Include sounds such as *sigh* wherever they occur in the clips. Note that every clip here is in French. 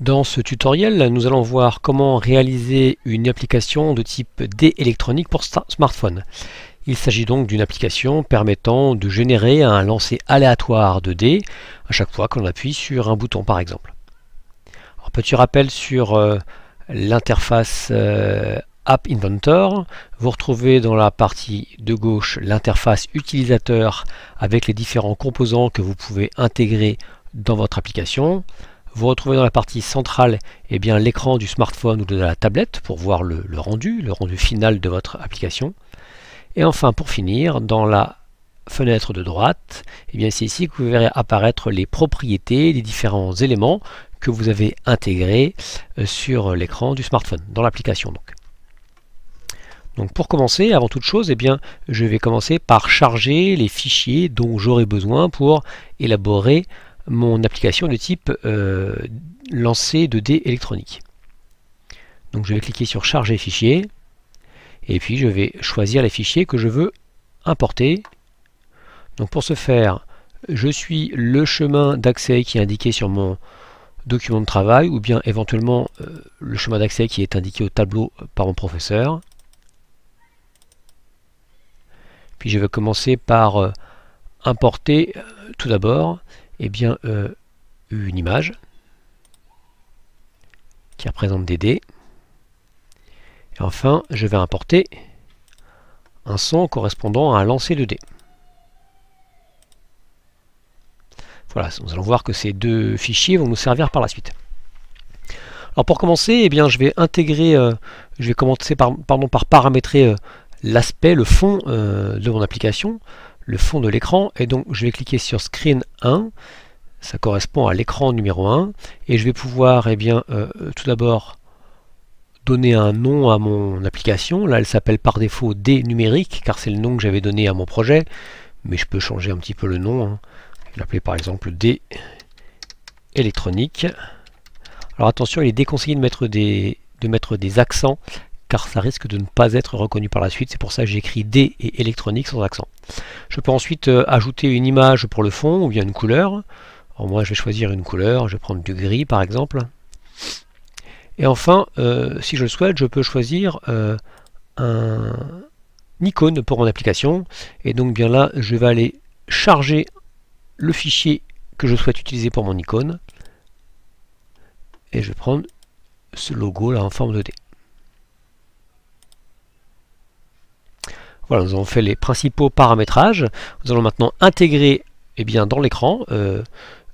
Dans ce tutoriel, nous allons voir comment réaliser une application de type D électronique pour smartphone. Il s'agit donc d'une application permettant de générer un lancer aléatoire de dés à chaque fois qu'on appuie sur un bouton par exemple. petit rappel sur euh, l'interface euh, App Inventor. Vous retrouvez dans la partie de gauche l'interface utilisateur avec les différents composants que vous pouvez intégrer dans votre application. Vous retrouvez dans la partie centrale eh bien l'écran du smartphone ou de la tablette pour voir le, rendu, le rendu final de votre application. Et enfin, pour finir, dans la fenêtre de droite, eh bien c'est ici que vous verrez apparaître les propriétés des différents éléments que vous avez intégrés euh, sur l'écran du smartphone, dans l'application donc. Donc pour commencer, avant toute chose, eh bien, je vais commencer par charger les fichiers dont j'aurai besoin pour élaborer mon application de type euh, lancer de dés électroniques. Donc je vais cliquer sur charger fichier et puis je vais choisir les fichiers que je veux importer. Donc pour ce faire, je suis le chemin d'accès qui est indiqué sur mon document de travail ou bien éventuellement euh, le chemin d'accès qui est indiqué au tableau par mon professeur. Puis je vais commencer par euh, importer euh, tout d'abord et eh bien, euh, une image qui représente des dés. Et enfin, je vais importer un son correspondant à un lancer de dés. Voilà, nous allons voir que ces deux fichiers vont nous servir par la suite. Alors pour commencer, eh bien, je vais intégrer, euh, je vais commencer par, paramétrer euh, l'aspect, le fond de mon application le fond de l'écran et donc je vais cliquer sur Screen 1 ça correspond à l'écran numéro 1 et je vais pouvoir eh bien, euh, euh, tout d'abord donner un nom à mon application là elle s'appelle par défaut D numérique car c'est le nom que j'avais donné à mon projet mais je peux changer un petit peu le nom hein. je vais l'appeler par exemple D électronique alors attention il est déconseillé de mettre des, de mettre des accents car ça risque de ne pas être reconnu par la suite c'est pour ça que j'écris D et électronique sans accent je peux ensuite euh, ajouter une image pour le fond ou bien une couleur. moi je vais choisir une couleur, je vais prendre du gris par exemple. Et enfin, euh, si je le souhaite, je peux choisir euh, un, une icône pour mon application. Et donc bien là, je vais aller charger le fichier que je souhaite utiliser pour mon icône. Et je vais prendre ce logo là en forme de dé. Voilà, nous avons fait les principaux paramétrages. Nous allons maintenant intégrer eh bien, dans l'écran, euh,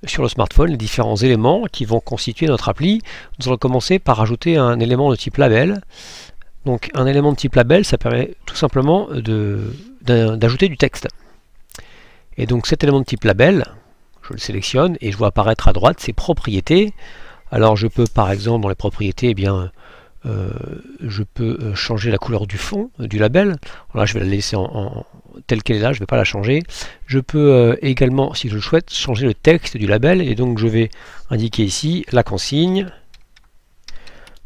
sur le smartphone, les différents éléments qui vont constituer notre appli. Nous allons commencer par ajouter un élément de type label. Donc un élément de type label, ça permet tout simplement d'ajouter du texte. Et donc cet élément de type label, je le sélectionne et je vois apparaître à droite ses propriétés. Alors je peux par exemple dans les propriétés eh bien, euh, je peux euh, changer la couleur du fond, euh, du label. Là, je vais la laisser en, telle qu'elle est là, je ne vais pas la changer. Je peux également, si je le souhaite, changer le texte du label. Et donc, je vais indiquer ici la consigne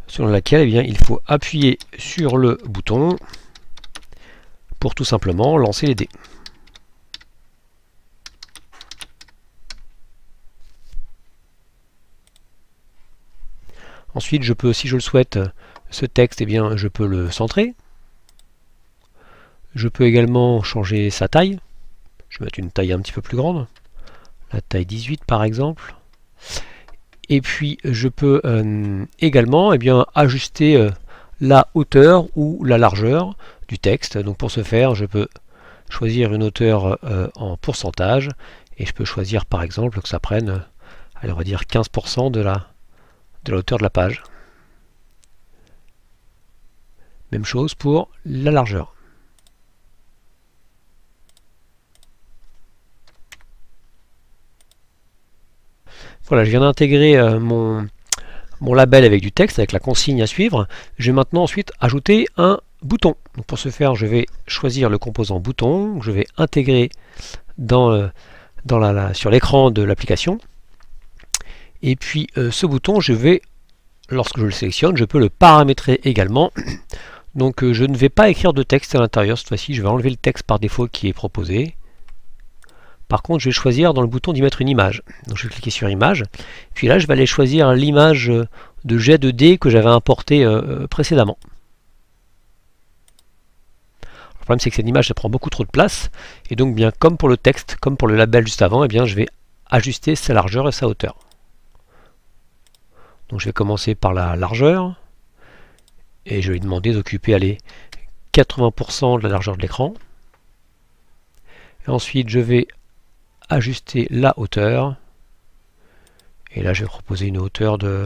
selon laquelle eh bien, il faut appuyer sur le bouton pour tout simplement lancer les dés. Ensuite, je peux, si je le souhaite, ce texte, et eh bien, je peux le centrer. Je peux également changer sa taille. Je vais mettre une taille un petit peu plus grande. La taille 18 par exemple. Et puis je peux euh, également eh bien, ajuster euh, la hauteur ou la largeur du texte. Donc pour ce faire, je peux choisir une hauteur euh, en pourcentage et je peux choisir par exemple que ça prenne, on va dire 15% de la, de la hauteur de la page. Même chose pour la largeur. Voilà, je viens d'intégrer euh, mon, mon label avec du texte, avec la consigne à suivre. Je vais maintenant ensuite ajouter un bouton. Donc pour ce faire, je vais choisir le composant bouton, je vais intégrer dans, euh, dans la, sur l'écran de l'application. Et puis euh, ce bouton, je vais, lorsque je le sélectionne, je peux le paramétrer également. *coughs* Donc euh, je ne vais pas écrire de texte à l'intérieur cette fois-ci, je vais enlever le texte par défaut qui est proposé. Par contre, je vais choisir dans le bouton d'y mettre une image. Donc je vais cliquer sur image. Puis là, je vais aller choisir l'image euh, de jet de dés que j'avais importée précédemment. Le problème, c'est que cette image, ça prend beaucoup trop de place. Et donc, bien comme pour le texte, comme pour le label juste avant, eh bien, je vais ajuster sa largeur et sa hauteur. Donc je vais commencer par la largeur et je vais demander d'occuper 80% de la largeur de l'écran. Ensuite je vais ajuster la hauteur et là je vais proposer une hauteur de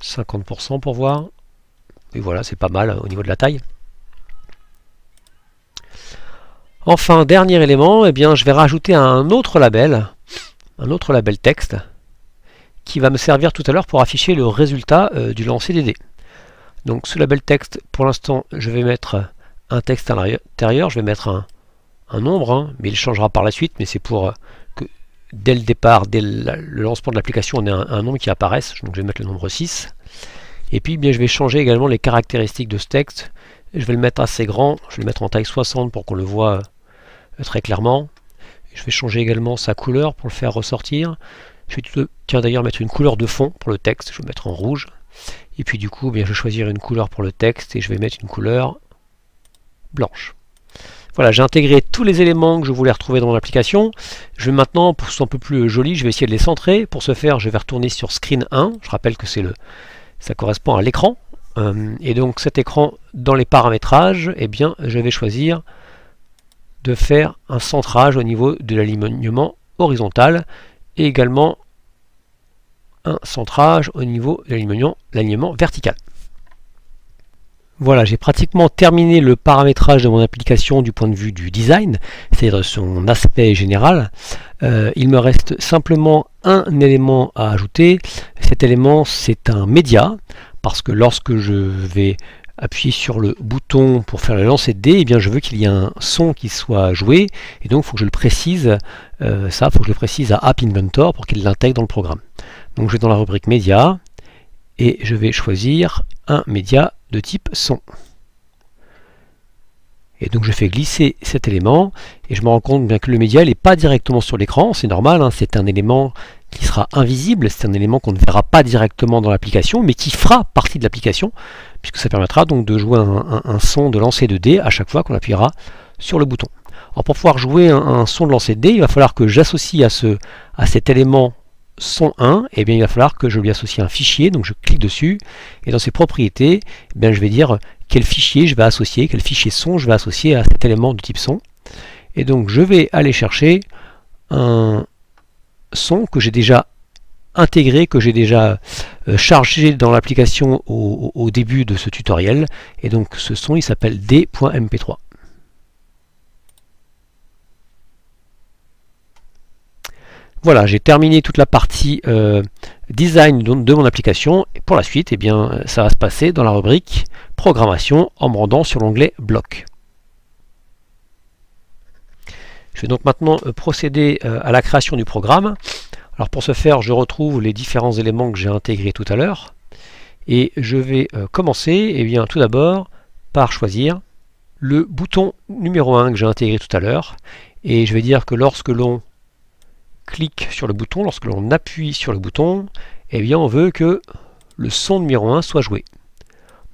50% pour voir. Et voilà c'est pas mal hein, au niveau de la taille. Enfin dernier élément, eh bien, je vais rajouter un autre label, un autre label texte qui va me servir tout à l'heure pour afficher le résultat euh, du lancer des dés. Donc ce label texte, pour l'instant, je vais mettre un texte à l'intérieur, je vais mettre un, nombre, hein, mais il changera par la suite, mais c'est pour euh, que dès le départ, dès le, lancement de l'application, on ait un, nombre qui apparaisse, donc je vais mettre le nombre 6. Et puis bien, je vais changer également les caractéristiques de ce texte, je vais le mettre assez grand, je vais le mettre en taille 60 pour qu'on le voit euh, très clairement. Je vais changer également sa couleur pour le faire ressortir. Je vais tiens d'ailleurs mettre une couleur de fond pour le texte, je vais mettre en rouge. Et puis du coup, eh bien, je vais choisir une couleur pour le texte et je vais mettre une couleur blanche. Voilà, j'ai intégré tous les éléments que je voulais retrouver dans mon application. Je vais maintenant, pour que ce soit un peu plus joli, je vais essayer de les centrer. Pour ce faire, je vais retourner sur Screen 1. Je rappelle que c'est le, ça correspond à l'écran. Euh, et donc cet écran, dans les paramétrages, eh bien, je vais choisir de faire un centrage au niveau de l'alignement horizontal et également un centrage au niveau de l'alignement vertical. Voilà, j'ai pratiquement terminé le paramétrage de mon application du point de vue du design, c'est-à-dire son aspect général. Euh, il me reste simplement un élément à ajouter. Cet élément, c'est un média, parce que lorsque je vais appuyer sur le bouton pour faire le lancer de eh dés, bien je veux qu'il y ait un son qui soit joué, et donc il faut que je le précise, euh, ça, faut que je le précise à App Inventor pour qu'il l'intègre dans le programme. Donc je vais dans la rubrique média, et je vais choisir un média de type son. Et donc je fais glisser cet élément, et je me rends compte bien que le média n'est pas directement sur l'écran, c'est normal, hein, c'est un élément qui sera invisible, c'est un élément qu'on ne verra pas directement dans l'application, mais qui fera partie de l'application, puisque ça permettra donc de jouer un, son de lancer de D à chaque fois qu'on appuiera sur le bouton. Alors pour pouvoir jouer un, son de lancer de dés, il va falloir que j'associe à, ce, à cet élément son 1, et eh bien il va falloir que je lui associe un fichier, donc je clique dessus, et dans ses propriétés, eh bien je vais dire quel fichier je vais associer, quel fichier son je vais associer à cet élément de type son. Et donc je vais aller chercher un, son que j'ai déjà intégré, que j'ai déjà euh, chargé dans l'application au, début de ce tutoriel. Et donc ce son, il s'appelle d.mp3. Voilà, j'ai terminé toute la partie euh, design de mon application. Et pour la suite, et eh bien, ça va se passer dans la rubrique programmation en me rendant sur l'onglet bloc. Je vais donc maintenant euh, procéder euh, à la création du programme. Alors pour ce faire, je retrouve les différents éléments que j'ai intégrés tout à l'heure. Et je vais euh, commencer eh bien, tout d'abord par choisir le bouton numéro 1 que j'ai intégré tout à l'heure. Et je vais dire que lorsque l'on clique sur le bouton, lorsque l'on appuie sur le bouton, eh bien on veut que le son numéro 1 soit joué.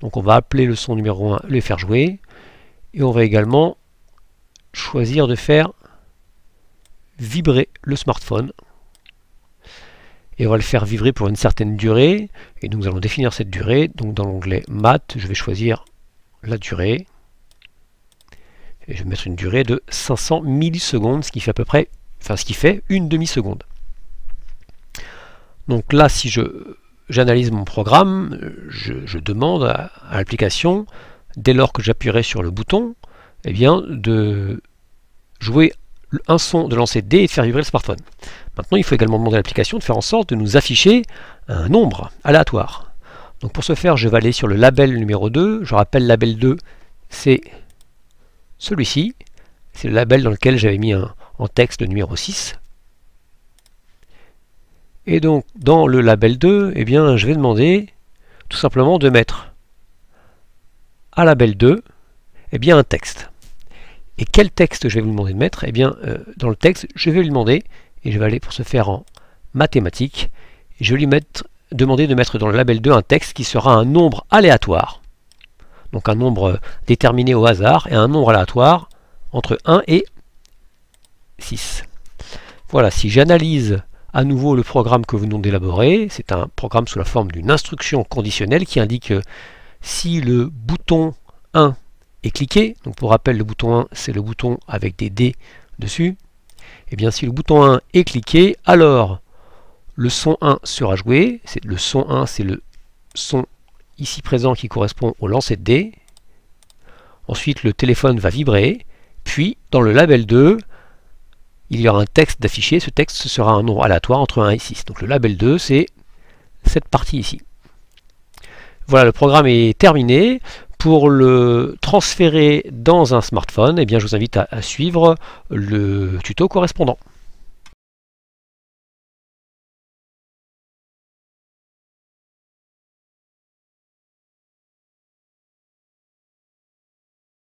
Donc on va appeler le son numéro 1, le faire jouer. Et on va également choisir de faire vibrer le smartphone. Et on va le faire vibrer pour une certaine durée. Et nous allons définir cette durée. Donc dans l'onglet Math, je vais choisir la durée. Et je vais mettre une durée de 500 millisecondes, ce qui fait à peu près, enfin ce qui fait une demi-seconde. Donc là, si je j'analyse mon programme, je, demande à, l'application, dès lors que j'appuierai sur le bouton, et eh bien, de jouer un son de lancer D et de faire vibrer le smartphone. Maintenant, il faut également demander à l'application de faire en sorte de nous afficher un nombre aléatoire. Donc pour ce faire, je vais aller sur le label numéro 2. Je rappelle, label 2, c'est celui-ci. C'est le label dans lequel j'avais mis un, en texte le numéro 6. Et donc, dans le label 2, eh bien, je vais demander tout simplement de mettre à label 2 eh bien, un texte. Et quel texte je vais vous demander de mettre Eh bien, euh, dans le texte, je vais lui demander, et je vais aller pour ce faire en mathématiques, je vais lui demander de mettre dans le label 2 un texte qui sera un nombre aléatoire. Donc un nombre euh, déterminé au hasard et un nombre aléatoire entre 1 et 6. Voilà, si j'analyse à nouveau le programme que vous venons d'élaborer, c'est un programme sous la forme d'une instruction conditionnelle qui indique euh, si le bouton 1 et cliquez, donc pour rappel le bouton 1 c'est le bouton avec des dés dessus, et eh bien si le bouton 1 est cliqué, alors le son 1 sera joué, le son 1 c'est le son ici présent qui correspond au lancer de dés, ensuite le téléphone va vibrer, puis dans le label 2, il y aura un texte d'affiché, ce texte sera un nombre aléatoire entre 1 et 6. Donc le label 2 c'est cette partie ici. Voilà, le programme est terminé. Pour le transférer dans un smartphone, eh bien, je vous invite à, à suivre le tuto correspondant.